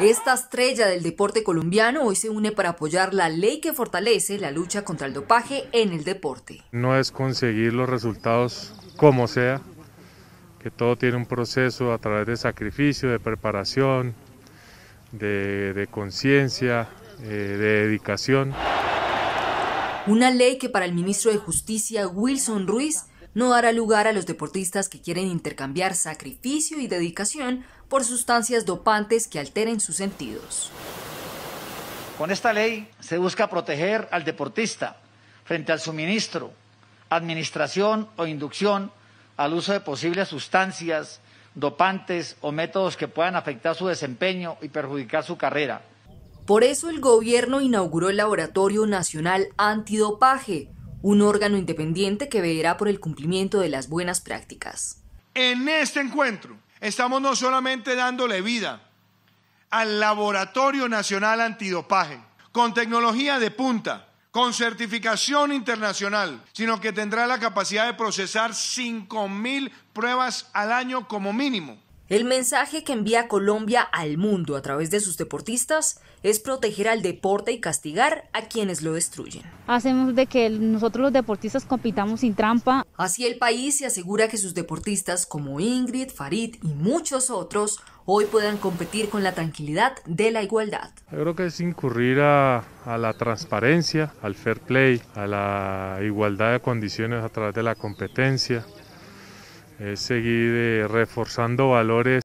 Esta estrella del deporte colombiano hoy se une para apoyar la ley que fortalece la lucha contra el dopaje en el deporte. No es conseguir los resultados como sea, que todo tiene un proceso a través de sacrificio, de preparación, de, conciencia, eh, de dedicación. Una ley que para el ministro de Justicia Wilson Ruiz no dará lugar a los deportistas que quieren intercambiar sacrificio y dedicación por sustancias dopantes que alteren sus sentidos. Con esta ley se busca proteger al deportista frente al suministro, administración o inducción al uso de posibles sustancias, dopantes o métodos que puedan afectar su desempeño y perjudicar su carrera. Por eso el gobierno inauguró el Laboratorio Nacional Antidopaje, un órgano independiente que velará por el cumplimiento de las buenas prácticas. En este encuentro estamos no solamente dándole vida al Laboratorio Nacional Antidopaje, con tecnología de punta, con certificación internacional, sino que tendrá la capacidad de procesar 5.000 pruebas al año como mínimo el mensaje que envía Colombia al mundo a través de sus deportistas es proteger al deporte y castigar a quienes lo destruyen. Hacemos de que nosotros los deportistas compitamos sin trampa. Así el país se asegura que sus deportistas como Ingrid, Farid y muchos otros hoy puedan competir con la tranquilidad de la igualdad. Yo creo que es incurrir a, a la transparencia, al fair play, a la igualdad de condiciones a través de la competencia, es seguir eh, reforzando valores